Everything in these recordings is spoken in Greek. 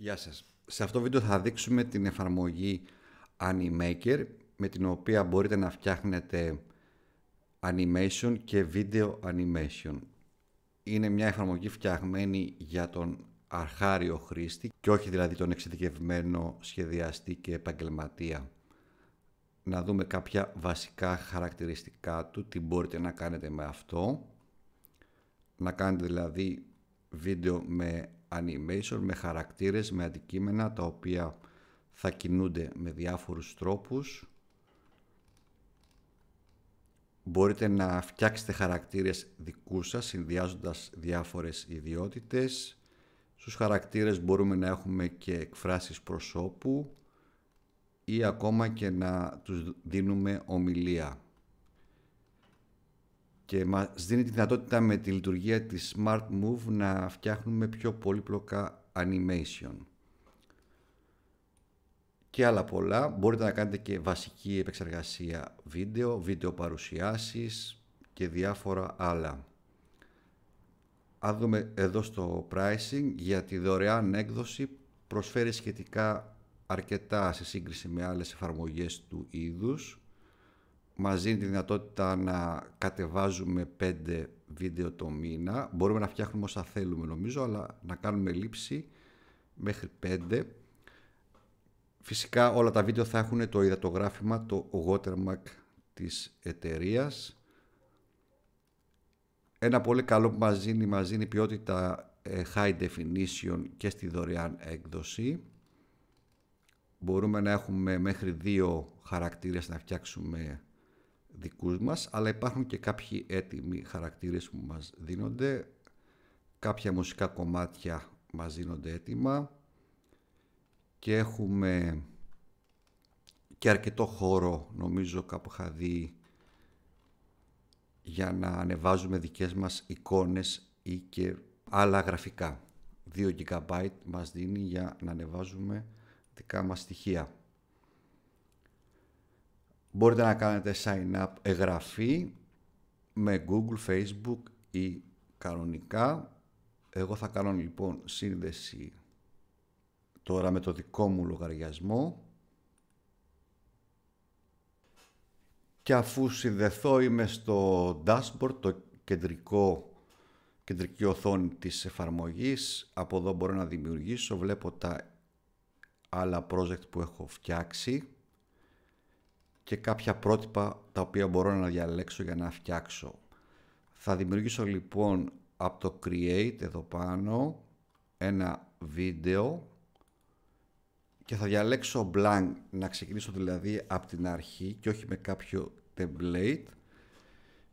Γεια σας. Σε αυτό το βίντεο θα δείξουμε την εφαρμογή Animaker με την οποία μπορείτε να φτιάχνετε animation και video animation. Είναι μια εφαρμογή φτιαγμένη για τον αρχάριο χρήστη και όχι δηλαδή τον εξειδικευμένο σχεδιαστή και επαγγελματία. Να δούμε κάποια βασικά χαρακτηριστικά του, τι μπορείτε να κάνετε με αυτό. Να κάνετε δηλαδή βίντεο με animation με χαρακτήρες, με αντικείμενα τα οποία θα κινούνται με διάφορους τρόπους. Μπορείτε να φτιάξετε χαρακτήρες δικούς σας συνδυάζοντας διάφορες ιδιότητες. Στους χαρακτήρες μπορούμε να έχουμε και εκφράσεις προσώπου ή ακόμα και να τους δίνουμε ομιλία και μας δίνει τη δυνατότητα με τη λειτουργία της Smart Move να φτιάχνουμε πιο πολύπλοκα animation. Και άλλα πολλά. Μπορείτε να κάνετε και βασική επεξεργασία βίντεο, βίντεο παρουσιάσεις και διάφορα άλλα. Αν εδώ στο pricing για τη δωρεάν έκδοση προσφέρει σχετικά αρκετά σε σύγκριση με άλλες εφαρμογές του είδους μας δίνει τη δυνατότητα να κατεβάζουμε πέντε βίντεο το μήνα. Μπορούμε να φτιάχνουμε όσα θέλουμε νομίζω, αλλά να κάνουμε λήψη μέχρι πέντε. Φυσικά όλα τα βίντεο θα έχουν το υδατογράφημα, το watermark της εταιρείας. Ένα πολύ καλό που μας δίνει, μας δίνει ποιότητα ε, high definition και στη δωρεάν έκδοση. Μπορούμε να έχουμε μέχρι δύο χαρακτήρες να φτιάξουμε δικούς μας, αλλά υπάρχουν και κάποιοι έτοιμοι χαρακτήρες που μας δίνονται, κάποια μουσικά κομμάτια μας δίνονται έτοιμα και έχουμε και αρκετό χώρο, νομίζω κάπου είχα δει, για να ανεβάζουμε δικές μας εικόνες ή και άλλα γραφικά. 2 GB μας δίνει για να ανεβάζουμε δικά μας στοιχεία. Μπορείτε να κάνετε sign up εγγραφή με Google, Facebook ή κανονικά. Εγώ θα κάνω λοιπόν σύνδεση τώρα με το δικό μου λογαριασμό και αφού συνδεθώ είμαι στο dashboard, το κεντρικό, κεντρική οθόνη της εφαρμογής. Από εδώ μπορώ να δημιουργήσω, βλέπω τα άλλα project που έχω φτιάξει και κάποια πρότυπα τα οποία μπορώ να διαλέξω για να φτιάξω. Θα δημιουργήσω λοιπόν από το create εδώ πάνω ένα βίντεο και θα διαλέξω blank να ξεκινήσω δηλαδή από την αρχή και όχι με κάποιο template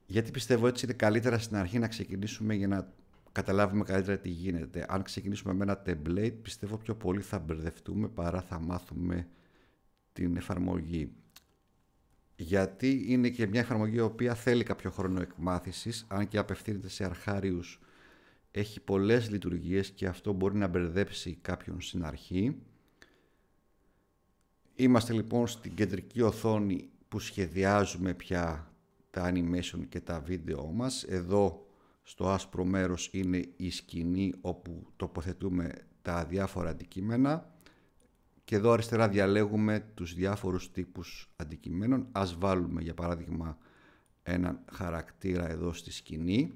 γιατί πιστεύω έτσι είναι καλύτερα στην αρχή να ξεκινήσουμε για να καταλάβουμε καλύτερα τι γίνεται. Αν ξεκινήσουμε με ένα template πιστεύω πιο πολύ θα μπερδευτούμε παρά θα μάθουμε την εφαρμογή γιατί είναι και μια εφαρμογή η οποία θέλει κάποιο χρόνο εκμάθησης, αν και απευθύνεται σε αρχάριους, έχει πολλές λειτουργίες και αυτό μπορεί να μπερδέψει κάποιον στην αρχή. Είμαστε λοιπόν στην κεντρική οθόνη που σχεδιάζουμε πια τα animation και τα βίντεο μας. Εδώ στο άσπρο μέρος είναι η σκηνή όπου τοποθετούμε τα διάφορα αντικείμενα. Και εδώ αριστερά διαλέγουμε τους διάφορους τύπους αντικειμένων. Ας βάλουμε για παράδειγμα έναν χαρακτήρα εδώ στη σκηνή.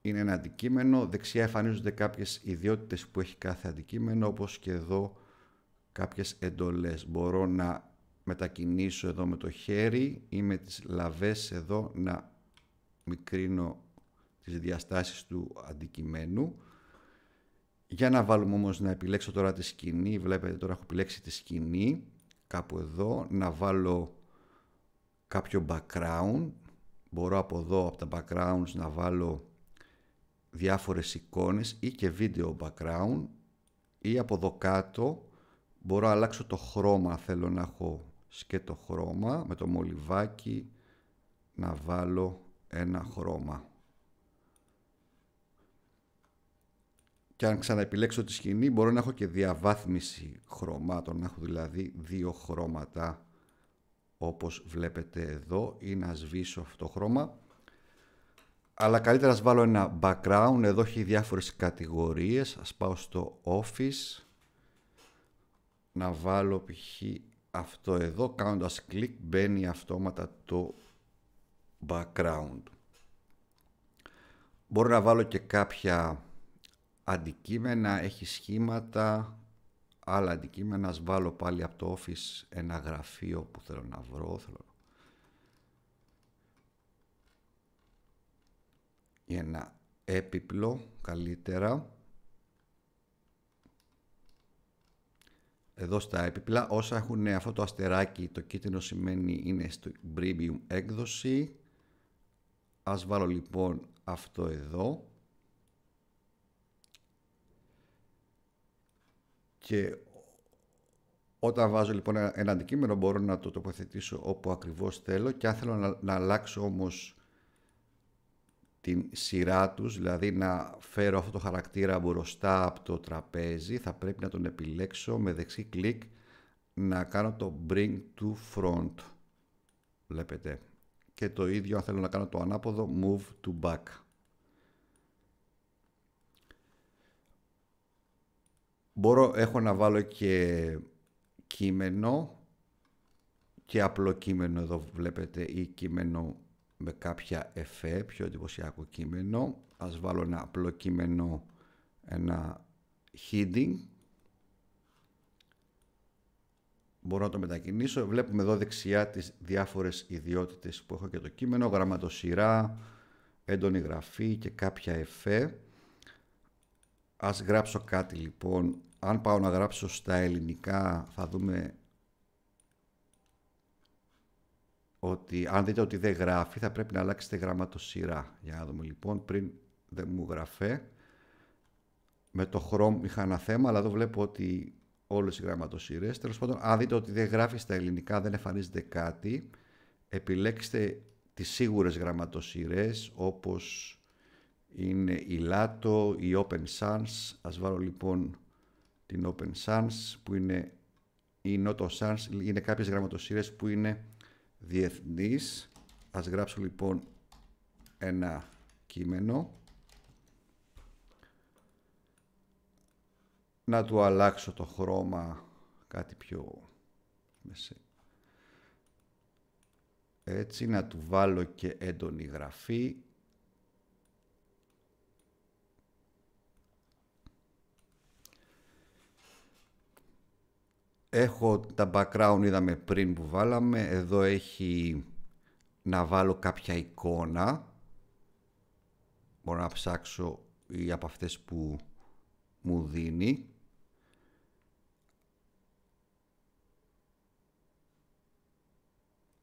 Είναι ένα αντικείμενο. Δεξιά εμφανίζονται κάποιες ιδιότητες που έχει κάθε αντικείμενο όπως και εδώ κάποιες εντολές. Μπορώ να μετακινήσω εδώ με το χέρι ή με τις λαβές εδώ να μικρύνω τις διαστάσεις του αντικειμένου. Για να βάλουμε όμως να επιλέξω τώρα τη σκηνή, βλέπετε τώρα έχω επιλέξει τη σκηνή, κάπου εδώ, να βάλω κάποιο background, μπορώ από εδώ από τα backgrounds να βάλω διάφορες εικόνες ή και βίντεο background ή από εδώ κάτω μπορώ να αλλάξω το χρώμα, θέλω να έχω σκέτο χρώμα με το μολυβάκι να βάλω ένα χρώμα. και αν ξαναεπιλέξω τη σκηνή μπορώ να έχω και διαβάθμιση χρωμάτων, να έχω δηλαδή δύο χρώματα όπως βλέπετε εδώ ή να σβήσω αυτό το χρώμα. Αλλά καλύτερα να βάλω ένα background, εδώ έχει διάφορες κατηγορίες, ας πάω στο office, να βάλω π.χ. αυτό εδώ, κάνοντας κλικ μπαίνει αυτόματα το background. Μπορώ να βάλω και κάποια αντικείμενα, έχει σχήματα, άλλα αντικείμενα. Ας βάλω πάλι από το office ένα γραφείο που θέλω να βρω. Θέλω... Ή ένα έπιπλο καλύτερα. Εδώ στα έπιπλα όσα έχουν αυτό το αστεράκι το κίτρινο σημαίνει είναι στο premium έκδοση. Ας βάλω λοιπόν αυτό εδώ Και όταν βάζω λοιπόν ένα αντικείμενο μπορώ να το τοποθετήσω όπου ακριβώς θέλω και αν θέλω να, αλλάξω όμως την σειρά τους, δηλαδή να φέρω αυτό το χαρακτήρα μπροστά από το τραπέζι, θα πρέπει να τον επιλέξω με δεξί κλικ να κάνω το bring to front. Βλέπετε. Και το ίδιο αν θέλω να κάνω το ανάποδο move to back. Μπορώ, έχω να βάλω και κείμενο και απλό κείμενο εδώ βλέπετε ή κείμενο με κάποια εφέ, πιο εντυπωσιακό κείμενο. Ας βάλω ένα απλό κείμενο, ένα heading. Μπορώ να το μετακινήσω. Βλέπουμε εδώ δεξιά τις διάφορες ιδιότητες που έχω και το κείμενο. Γραμματοσυρά, έντονη γραφή και κάποια εφέ. Ας γράψω κάτι λοιπόν αν πάω να γράψω στα ελληνικά θα δούμε ότι αν δείτε ότι δεν γράφει θα πρέπει να αλλάξετε γραμματοσυρά. Για να δούμε λοιπόν πριν δεν μου γραφέ. Με το Chrome είχα ένα θέμα αλλά εδώ βλέπω ότι όλες οι γραμματοσυρές. Τέλος πάντων αν δείτε ότι δεν γράφει στα ελληνικά δεν εμφανίζεται κάτι επιλέξτε τις σίγουρες γραμματοσυρές όπως είναι η Lato, η Open Sans. Ας βάλω λοιπόν την Open Sans που είναι η Noto Sans, είναι κάποιες γραμματοσύρες που είναι διεθνείς. Ας γράψω λοιπόν ένα κείμενο. Να του αλλάξω το χρώμα κάτι πιο έτσι, να του βάλω και έντονη γραφή έχω τα background είδαμε πριν που βάλαμε εδώ έχει να βάλω κάποια εικόνα μπορώ να ψάξω ή από αυτές που μου δίνει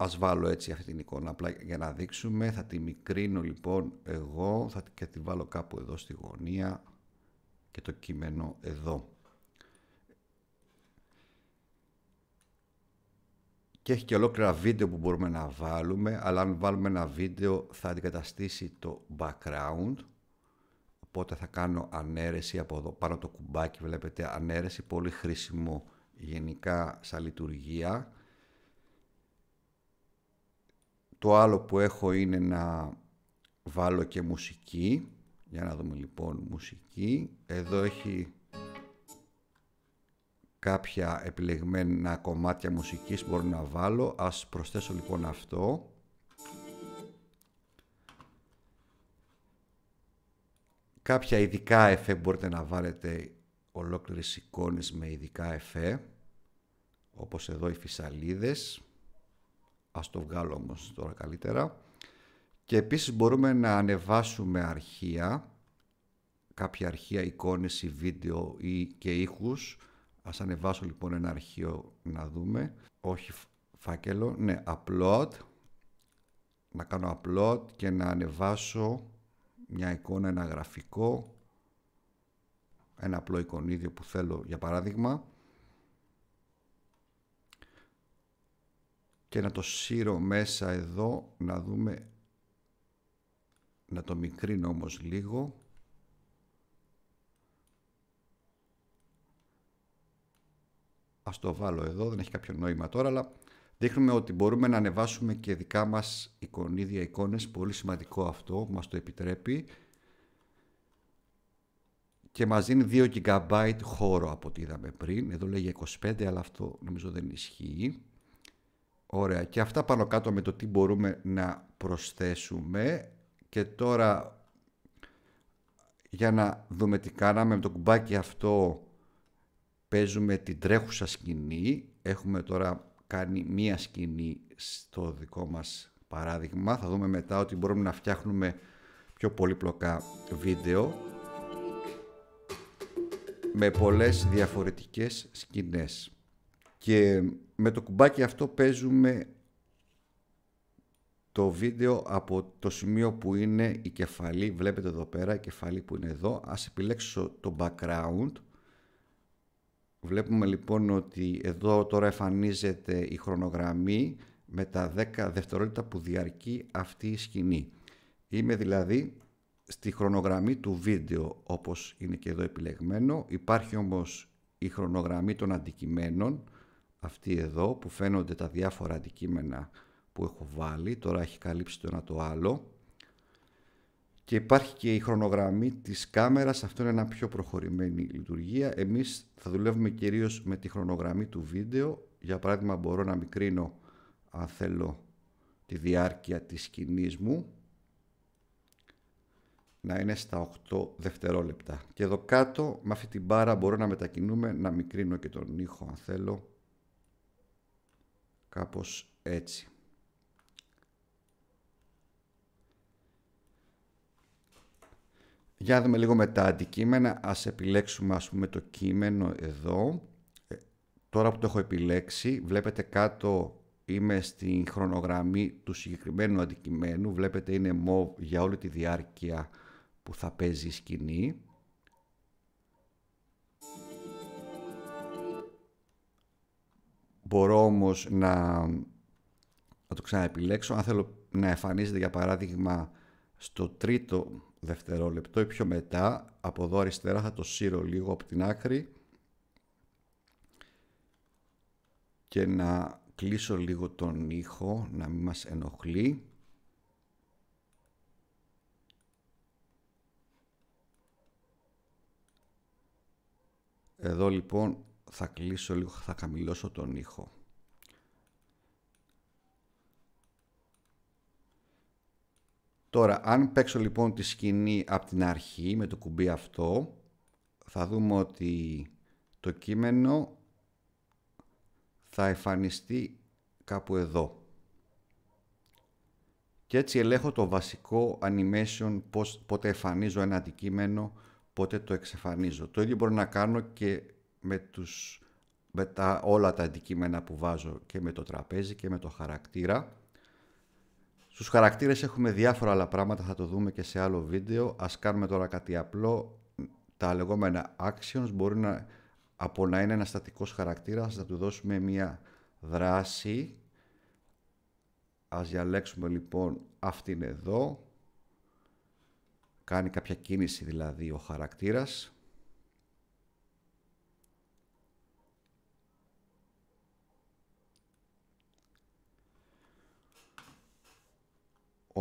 Ας βάλω έτσι αυτή την εικόνα απλά για να δείξουμε. Θα τη μικρύνω λοιπόν εγώ θα και τη βάλω κάπου εδώ στη γωνία και το κείμενο εδώ. και έχει και ολόκληρα βίντεο που μπορούμε να βάλουμε, αλλά αν βάλουμε ένα βίντεο θα αντικαταστήσει το background, οπότε θα κάνω ανέρεση από εδώ πάνω το κουμπάκι, βλέπετε ανέρεση, πολύ χρήσιμο γενικά σαν λειτουργία. Το άλλο που έχω είναι να βάλω και μουσική, για να δούμε λοιπόν μουσική, εδώ έχει κάποια επιλεγμένα κομμάτια μουσικής μπορώ να βάλω. Ας προσθέσω λοιπόν αυτό. Κάποια ειδικά εφέ μπορείτε να βάλετε ολόκληρες εικόνες με ειδικά εφέ, όπως εδώ οι φυσαλίδες. Ας το βγάλω όμως τώρα καλύτερα. Και επίσης μπορούμε να ανεβάσουμε αρχεία, κάποια αρχεία εικόνες ή βίντεο ή και ήχους, Ας ανεβάσω λοιπόν ένα αρχείο να δούμε. Όχι φάκελο, ναι, upload. Να κάνω upload και να ανεβάσω μια εικόνα, ένα γραφικό, ένα απλό εικονίδιο που θέλω για παράδειγμα και να το σύρω μέσα εδώ να δούμε να το μικρύνω όμως λίγο ας το βάλω εδώ, δεν έχει κάποιο νόημα τώρα, αλλά δείχνουμε ότι μπορούμε να ανεβάσουμε και δικά μας εικονίδια εικόνες, πολύ σημαντικό αυτό που μας το επιτρέπει και μας δίνει 2 GB χώρο από ό,τι είδαμε πριν, εδώ λέγει 25 αλλά αυτό νομίζω δεν ισχύει. Ωραία και αυτά πάνω κάτω με το τι μπορούμε να προσθέσουμε και τώρα για να δούμε τι κάναμε με το κουμπάκι αυτό παίζουμε την τρέχουσα σκηνή. Έχουμε τώρα κάνει μία σκηνή στο δικό μας παράδειγμα. Θα δούμε μετά ότι μπορούμε να φτιάχνουμε πιο πολύπλοκα βίντεο με πολλές διαφορετικές σκηνές. Και με το κουμπάκι αυτό παίζουμε το βίντεο από το σημείο που είναι η κεφαλή, βλέπετε εδώ πέρα, η κεφαλή που είναι εδώ. Ας επιλέξω το background Βλέπουμε λοιπόν ότι εδώ τώρα εμφανίζεται η χρονογραμμή με τα 10 δευτερόλεπτα που διαρκεί αυτή η σκηνή. Είμαι δηλαδή στη χρονογραμμή του βίντεο όπως είναι και εδώ επιλεγμένο. Υπάρχει όμως η χρονογραμμή των αντικειμένων, αυτή εδώ που φαίνονται τα διάφορα αντικείμενα που έχω βάλει. Τώρα έχει καλύψει το ένα το άλλο και υπάρχει και η χρονογραμμή της κάμερας, αυτό είναι ένα πιο προχωρημένη λειτουργία. Εμείς θα δουλεύουμε κυρίως με τη χρονογραμμή του βίντεο. Για παράδειγμα μπορώ να μικρύνω, αν θέλω, τη διάρκεια της σκηνής μου να είναι στα 8 δευτερόλεπτα. Και εδώ κάτω με αυτή την μπάρα μπορώ να μετακινούμε, να μικρύνω και τον ήχο αν θέλω. Κάπως έτσι. Για δούμε λίγο με τα αντικείμενα. Ας επιλέξουμε ας πούμε το κείμενο εδώ. Ε, τώρα που το έχω επιλέξει, βλέπετε κάτω είμαι στην χρονογραμμή του συγκεκριμένου αντικειμένου. Βλέπετε είναι μοβ για όλη τη διάρκεια που θα παίζει η σκηνή. Μπορώ όμως να, να το ξαναεπιλέξω. Αν θέλω να εμφανίζεται για παράδειγμα στο τρίτο δευτερόλεπτο ή πιο μετά από εδώ αριστερά θα το σύρω λίγο από την άκρη και να κλείσω λίγο τον ήχο να μην μας ενοχλεί Εδώ λοιπόν θα κλείσω λίγο, θα καμιλώσω τον ήχο. Τώρα, αν παίξω λοιπόν τη σκηνή από την αρχή με το κουμπί αυτό, θα δούμε ότι το κείμενο θα εμφανιστεί κάπου εδώ. Και έτσι ελέγχω το βασικό animation, πώς, πότε εμφανίζω ένα αντικείμενο, πότε το εξεφανίζω. Το ίδιο μπορώ να κάνω και με, τους, με όλα τα αντικείμενα που βάζω και με το τραπέζι και με το χαρακτήρα. Στους χαρακτήρες έχουμε διάφορα άλλα πράγματα, θα το δούμε και σε άλλο βίντεο. Ας κάνουμε τώρα κάτι απλό. Τα λεγόμενα actions μπορεί να, από να είναι ένα στατικός χαρακτήρας, να του δώσουμε μία δράση. Ας διαλέξουμε λοιπόν αυτήν εδώ. Κάνει κάποια κίνηση δηλαδή ο χαρακτήρας.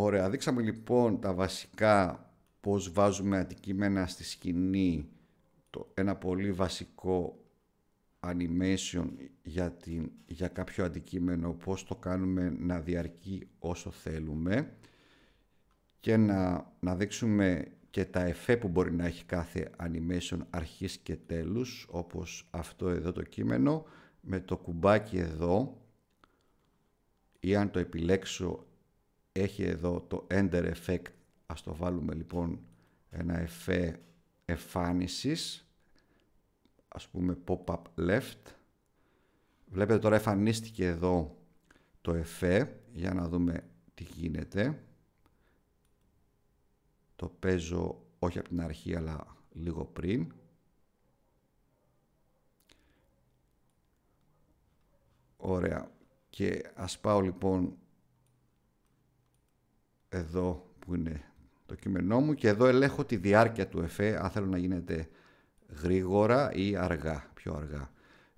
Ωραία, δείξαμε λοιπόν τα βασικά πώς βάζουμε αντικείμενα στη σκηνή το, ένα πολύ βασικό animation για, την, για κάποιο αντικείμενο πώς το κάνουμε να διαρκεί όσο θέλουμε και να, να δείξουμε και τα εφέ που μπορεί να έχει κάθε animation αρχής και τέλους όπως αυτό εδώ το κείμενο με το κουμπάκι εδώ ή αν το επιλέξω έχει εδώ το enter effect, ας το βάλουμε λοιπόν ένα εφέ εφάνισης ας πούμε pop-up left. Βλέπετε τώρα εφανίστηκε εδώ το εφέ, για να δούμε τι γίνεται. Το παίζω όχι από την αρχή αλλά λίγο πριν. Ωραία. Και ας πάω λοιπόν εδώ που είναι το κείμενό μου και εδώ ελέγχω τη διάρκεια του εφέ αν θέλω να γίνεται γρήγορα ή αργά, πιο αργά.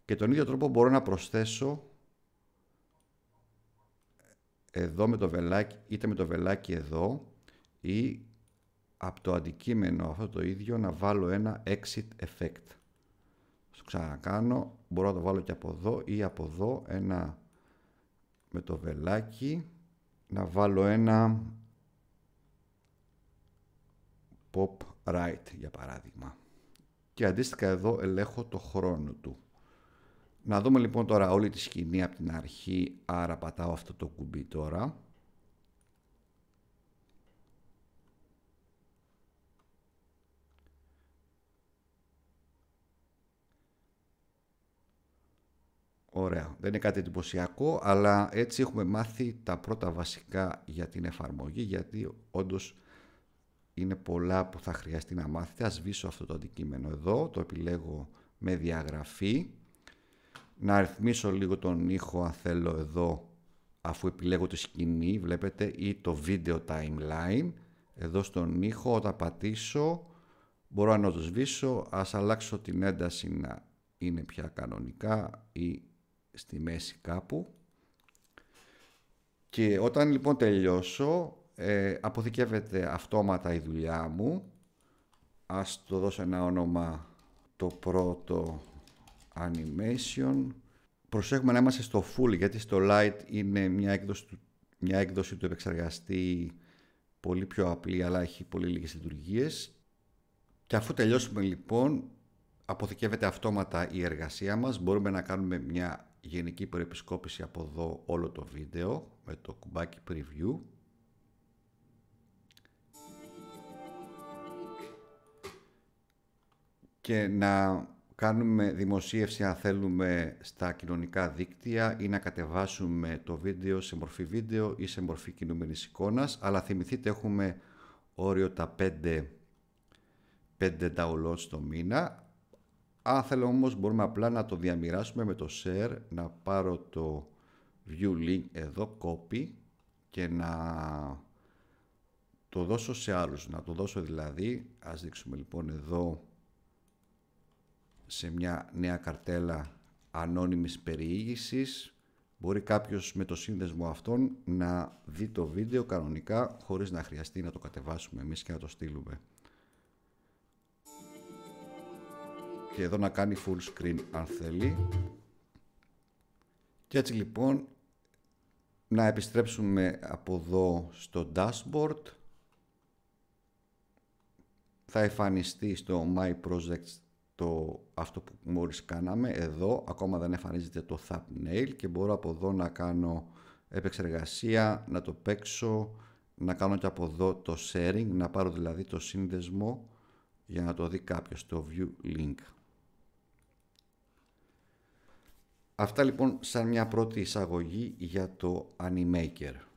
Και τον ίδιο τρόπο μπορώ να προσθέσω εδώ με το βελάκι, είτε με το βελάκι εδώ ή από το αντικείμενο αυτό το ίδιο να βάλω ένα exit effect. Στο ξανακάνω, μπορώ να το βάλω και από εδώ ή από εδώ ένα με το βελάκι να βάλω ένα pop right για παράδειγμα. Και αντίστοιχα εδώ ελέγχω το χρόνο του. Να δούμε λοιπόν τώρα όλη τη σκηνή από την αρχή, άρα πατάω αυτό το κουμπί τώρα. Ωραία. Δεν είναι κάτι εντυπωσιακό, αλλά έτσι έχουμε μάθει τα πρώτα βασικά για την εφαρμογή, γιατί όντως είναι πολλά που θα χρειαστεί να μάθετε. Ας σβήσω αυτό το αντικείμενο εδώ, το επιλέγω με διαγραφή. Να αριθμίσω λίγο τον ήχο αν θέλω εδώ αφού επιλέγω τη σκηνή, βλέπετε, ή το βίντεο timeline. Εδώ στον ήχο όταν πατήσω μπορώ να το σβήσω, ας αλλάξω την ένταση να είναι πια κανονικά ή στη μέση κάπου. Και όταν λοιπόν τελειώσω ε, αποθηκεύεται αυτόματα η δουλειά μου. Ας το δώσω ένα όνομα το πρώτο animation. Προσέχουμε να είμαστε στο full γιατί στο light είναι μια έκδοση του, μια έκδοση του επεξεργαστή πολύ πιο απλή αλλά έχει πολύ λίγες λειτουργίες. Και αφού τελειώσουμε λοιπόν αποθηκεύεται αυτόματα η εργασία μας. Μπορούμε να κάνουμε μια γενική προεπισκόπηση από εδώ όλο το βίντεο με το κουμπάκι preview και να κάνουμε δημοσίευση αν θέλουμε στα κοινωνικά δίκτυα ή να κατεβάσουμε το βίντεο σε μορφή βίντεο ή σε μορφή κινούμενης εικόνας αλλά θυμηθείτε έχουμε όριο τα 5, 5 downloads το μήνα αν θέλω όμως μπορούμε απλά να το διαμοιράσουμε με το share να πάρω το view link εδώ copy και να το δώσω σε άλλους να το δώσω δηλαδή ας δείξουμε λοιπόν εδώ σε μια νέα καρτέλα ανώνυμης περιήγησης. Μπορεί κάποιος με το σύνδεσμο αυτόν να δει το βίντεο κανονικά χωρίς να χρειαστεί να το κατεβάσουμε εμείς και να το στείλουμε. Και εδώ να κάνει full screen αν θέλει. Και έτσι λοιπόν να επιστρέψουμε από εδώ στο dashboard. Θα εμφανιστεί στο My Projects το, αυτό που μόλις κάναμε εδώ ακόμα δεν εμφανίζεται το thumbnail και μπορώ από εδώ να κάνω επεξεργασία, να το παίξω να κάνω και από εδώ το sharing, να πάρω δηλαδή το σύνδεσμο για να το δει κάποιος, το view link. Αυτά λοιπόν σαν μια πρώτη εισαγωγή για το Animaker.